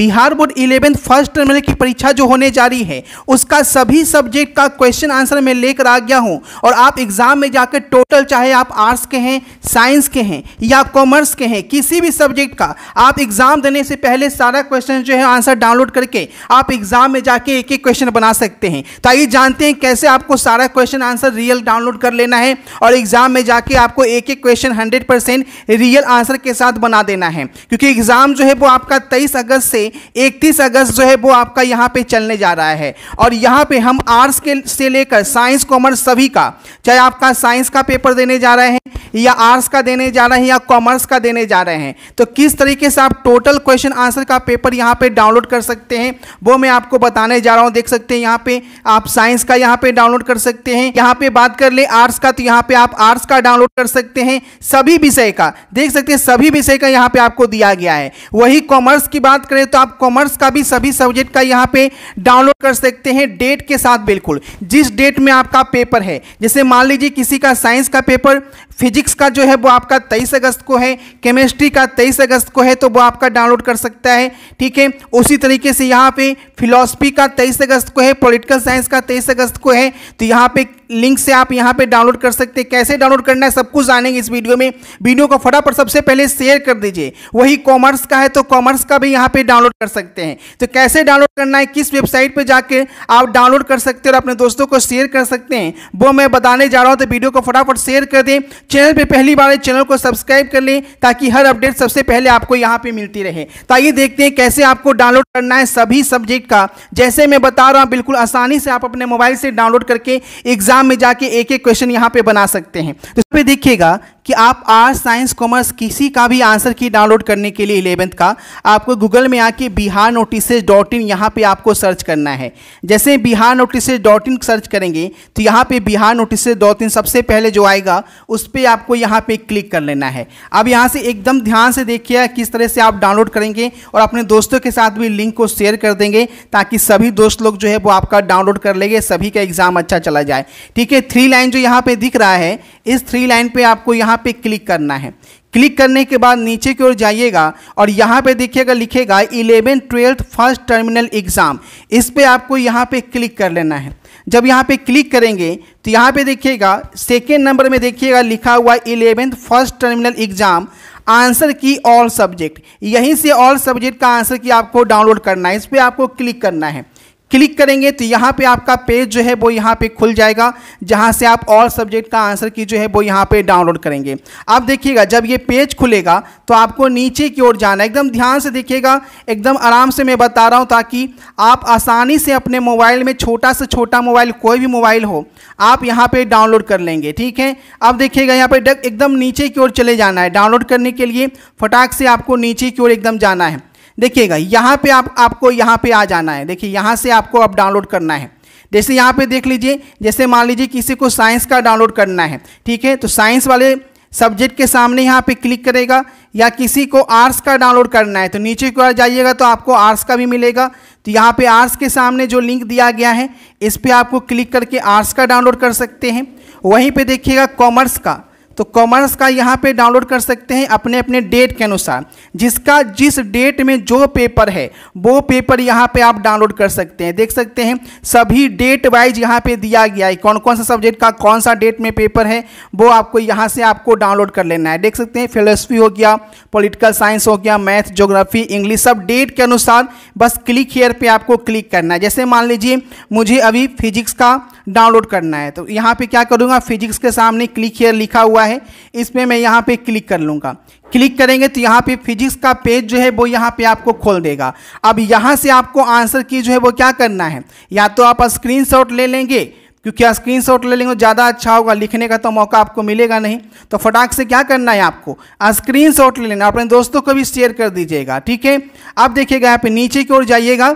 Bihar board eleventh first terminal की परीक्षा जो होने जा रही है उसका सभी सब्जेक्ट का क्वेश्चन आंसर मैं लेकर आ गया हूँ और आप एग्जाम में जाकर टोटल चाहे आप आर्ट्स के हैं साइंस के हैं या कॉमर्स के हैं किसी भी सब्जेक्ट का आप एग्जाम देने से पहले सारा क्वेश्चन जो है आंसर डाउनलोड करके आप एग्जाम में जाके एक एक क्वेश्चन बना सकते हैं तो आइए जानते हैं कैसे आपको सारा क्वेश्चन आंसर रियल डाउनलोड कर लेना है और एग्जाम में जाके आपको एक एक क्वेश्चन हंड्रेड रियल आंसर के साथ बना देना है क्योंकि एग्जाम जो है वो आपका तेईस अगस्त से से 31 अगस्त जो है वो आपका यहाँ पे चलने जा रहा है और यहाँ पे हम आर्ट्स के से लेकर साइंस कॉमर्स सभी का चाहे आपका साइंस का पेपर देने जा रहे हैं या आर्ट्स का देने जा रहे हैं या कॉमर्स का देने जा रहे हैं तो किस तरीके से आप टोटल क्वेश्चन आंसर का पेपर यहाँ पर डाउनलोड कर सकते हैं वो मैं आपको बताने जा रहा हूँ देख सकते हैं यहाँ पर आप साइंस का यहाँ पर डाउनलोड कर सकते हैं यहाँ पर बात कर ले आर्ट्स का तो यहाँ पर आप आर्ट्स का डाउनलोड कर सकते हैं सभी विषय का देख सकते हैं सभी विषय का यहाँ पे आपको दिया गया है वही कॉमर्स की बात करें तो आप कॉमर्स का भी सभी सब्जेक्ट का यहाँ पे डाउनलोड कर सकते हैं डेट के साथ बिल्कुल जिस डेट में आपका पेपर है जैसे मान लीजिए किसी का साइंस का पेपर फिजिक्स का जो है वो आपका तेईस अगस्त को है केमिस्ट्री का तेईस अगस्त को है तो वो आपका डाउनलोड कर सकता है ठीक है उसी तरीके से यहाँ पे फिलोसफी का तेईस अगस्त को है पॉलिटिकल साइंस का तेईस अगस्त को है तो यहाँ पे लिंक से आप यहाँ पे डाउनलोड कर सकते हैं कैसे डाउनलोड करना है सब कुछ जानेंगे इस वीडियो में वीडियो को फटाफट सबसे पहले शेयर कर दीजिए वही कॉमर्स का है तो कॉमर्स का भी यहाँ पर डाउनलोड कर सकते हैं तो कैसे डाउनलोड करना है किस वेबसाइट पर जाकर आप डाउनलोड कर सकते हैं और अपने दोस्तों को शेयर कर सकते हैं वो मैं बताने जा रहा हूँ तो वीडियो को फटाफट शेयर कर दें चैनल पे पहली बार चैनल को सब्सक्राइब कर लें ताकि हर अपडेट सबसे पहले आपको यहाँ पे मिलती रहे तो आइए देखते हैं कैसे आपको डाउनलोड करना है सभी सब्जेक्ट का जैसे मैं बता रहा हूँ बिल्कुल आसानी से आप अपने मोबाइल से डाउनलोड करके एग्जाम में जाके एक एक क्वेश्चन यहाँ पे बना सकते हैं तो इस पर देखिएगा कि आप आर्ट्स साइंस कॉमर्स किसी का भी आंसर की डाउनलोड करने के लिए इलेवेंथ का आपको गूगल में आके बिहार नोटिसेज डॉट इन यहाँ पर आपको सर्च करना है जैसे Bihar notices dot in search करेंगे तो यहाँ पर बिहार नोटिसेज डॉट इन सबसे पहले जो आएगा उस पर पे आपको यहाँ पे क्लिक कर लेना है अब यहाँ से एकदम ध्यान से देखिए किस तरह से आप डाउनलोड करेंगे और अपने दोस्तों के साथ भी लिंक को शेयर कर देंगे ताकि सभी दोस्त लोग जो है वो आपका डाउनलोड कर लेंगे सभी का एग्ज़ाम अच्छा चला जाए ठीक है थ्री लाइन जो यहाँ पर दिख रहा है इस थ्री लाइन पर आपको यहाँ पर क्लिक करना है क्लिक करने के बाद नीचे की ओर जाइएगा और यहाँ पे देखिएगा लिखेगा eleven twelfth first terminal exam इस पर आपको यहाँ पे क्लिक कर लेना है जब यहाँ पे क्लिक करेंगे तो यहाँ पे देखिएगा सेकेंड नंबर में देखिएगा लिखा हुआ eleventh first terminal exam answer key all subject यहीं से ऑल सब्जेक्ट का आंसर की आपको डाउनलोड करना है इस पर आपको क्लिक करना है क्लिक करेंगे तो यहाँ पे आपका पेज जो है वो यहाँ पे खुल जाएगा जहाँ से आप ऑल सब्जेक्ट का आंसर की जो है वो यहाँ पे डाउनलोड करेंगे आप देखिएगा जब ये पेज खुलेगा तो आपको नीचे की ओर जाना एकदम ध्यान से देखिएगा एकदम आराम से मैं बता रहा हूँ ताकि आप आसानी से अपने मोबाइल में छोटा से छोटा मोबाइल कोई भी मोबाइल हो आप यहाँ पर डाउनलोड कर लेंगे ठीक है अब देखिएगा यहाँ पर एकदम नीचे की ओर चले जाना है डाउनलोड करने के लिए फटाक से आपको नीचे की ओर एकदम जाना है देखिएगा यहाँ पे आप आपको यहाँ पे आ जाना है देखिए यहाँ से आपको अब डाउनलोड करना है जैसे यहाँ पे देख लीजिए जैसे मान लीजिए किसी को साइंस का डाउनलोड करना है ठीक है तो साइंस वाले सब्जेक्ट के सामने यहाँ पे क्लिक करेगा या किसी को आर्ट्स का डाउनलोड करना है तो नीचे की ओर जाइएगा तो आपको आर्ट्स का भी मिलेगा तो यहाँ पे आर्ट्स के सामने जो लिंक दिया गया है इस पर आपको क्लिक करके आर्ट्स का डाउनलोड कर सकते हैं वहीं पे देखिएगा कॉमर्स का तो कॉमर्स का यहाँ पे डाउनलोड कर सकते हैं अपने अपने डेट के अनुसार जिसका जिस डेट में जो पेपर है वो पेपर यहाँ पे आप डाउनलोड कर सकते हैं देख सकते हैं सभी डेट वाइज यहाँ पे दिया गया है कौन कौन सा सब्जेक्ट का कौन सा डेट में पेपर है वो आपको यहाँ से आपको डाउनलोड कर लेना है देख सकते हैं फिलोसफी हो गया पोलिटिकल साइंस हो गया मैथ जोग्राफी इंग्लिश सब डेट के अनुसार बस क्लिक हेयर पर आपको क्लिक करना है जैसे मान लीजिए मुझे अभी फिजिक्स का डाउनलोड करना है तो यहाँ पे क्या करूँगा फिजिक्स के सामने क्लिक हेयर लिखा हुआ है इसमें मैं यहाँ पे क्लिक कर लूँगा क्लिक करेंगे तो यहाँ पे फिजिक्स का पेज जो है वो यहाँ पे आपको खोल देगा अब यहाँ से आपको आंसर की जो है वो क्या करना है या तो आप स्क्रीन ले लेंगे क्योंकि स्क्रीन शॉट ले लेंगे तो ज़्यादा अच्छा होगा लिखने का तो मौका आपको मिलेगा नहीं तो फटाक से क्या करना है आपको स्क्रीन शॉट ले लेना अपने दोस्तों को भी शेयर कर दीजिएगा ठीक है आप देखिएगा यहाँ पे नीचे की ओर जाइएगा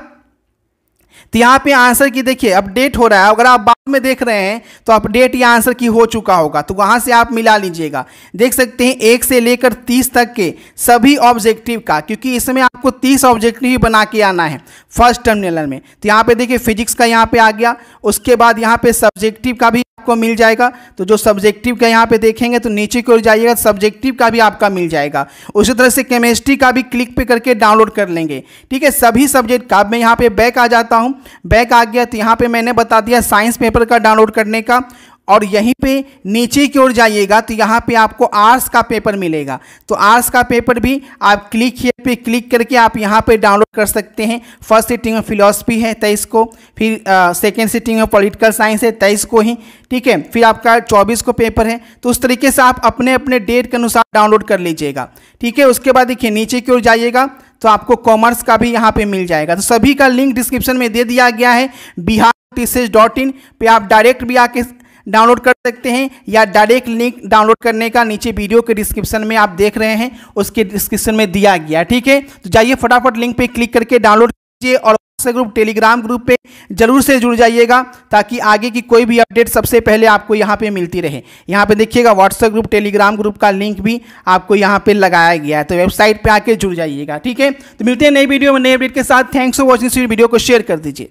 तो यहाँ पे आंसर की देखिए अपडेट हो रहा है अगर आप में देख रहे हैं तो अपडेट या आंसर की हो चुका होगा तो वहां से आप मिला लीजिएगा देख सकते हैं एक से लेकर तीस तक के सभी ऑब्जेक्टिव का क्योंकि इसमें आपको तीस ऑब्जेक्टिव ही बना के आना है फर्स्ट टर्मिनल में तो यहां पे देखिए फिजिक्स का यहां पे आ गया उसके बाद यहां पे सब्जेक्टिव का भी आपको मिल जाएगा तो जो सब्जेक्टिव का यहां पे देखेंगे तो नीचे की ओर जाइएगा सब्जेक्टिव का भी आपका मिल जाएगा उसी तरह से केमिस्ट्री का भी क्लिक पे करके डाउनलोड कर लेंगे ठीक है सभी सब्जेक्ट का मैं यहां पे बैक आ जाता हूं बैक आ गया तो यहां पे मैंने बता दिया साइंस में पेपर का डाउनलोड करने का और यहीं पे नीचे की ओर जाइएगा तो यहाँ पे आपको आर्ट्स का पेपर मिलेगा तो आर्ट्स का पेपर भी आप क्लिक हियर पे क्लिक करके आप यहाँ पे डाउनलोड कर सकते हैं फर्स्ट सीटिंग में फिलोसफी है तेईस को फिर सेकेंड सीटिंग में पॉलिटिकल साइंस है तेईस को ही ठीक है फिर आपका चौबीस को पेपर है तो उस तरीके से आप अपने अपने डेट के अनुसार डाउनलोड कर लीजिएगा ठीक है उसके बाद देखिए नीचे की ओर जाइएगा तो आपको कॉमर्स का भी यहाँ पर मिल जाएगा तो सभी का लिंक डिस्क्रिप्शन में दे दिया गया है बिहार पीसेज डॉट इन पर आप डायरेक्ट भी आके डाउनलोड कर सकते हैं या डायरेक्ट लिंक डाउनलोड करने का नीचे वीडियो के डिस्क्रिप्शन में आप देख रहे हैं उसके डिस्क्रिप्शन में दिया गया ठीक है तो जाइए फटाफट लिंक पे क्लिक करके डाउनलोड कीजिए और व्हाट्सएप ग्रुप टेलीग्राम ग्रुप पे जरूर से जुड़ जाइएगा ताकि आगे की कोई भी अपडेट सबसे पहले आपको यहाँ पर मिलती रहे यहाँ पर देखिएगा व्हाट्सएप ग्रुप टेलीग्राम ग्रुप का लिंक भी आपको यहाँ पर लगाया गया है तो वेबसाइट पर आके जुड़ जाइएगा ठीक है तो मिलते हैं नई वीडियो में नए अपडेट के साथ थैंक्स फॉर वॉचिंग वीडियो को शेयर कर दीजिए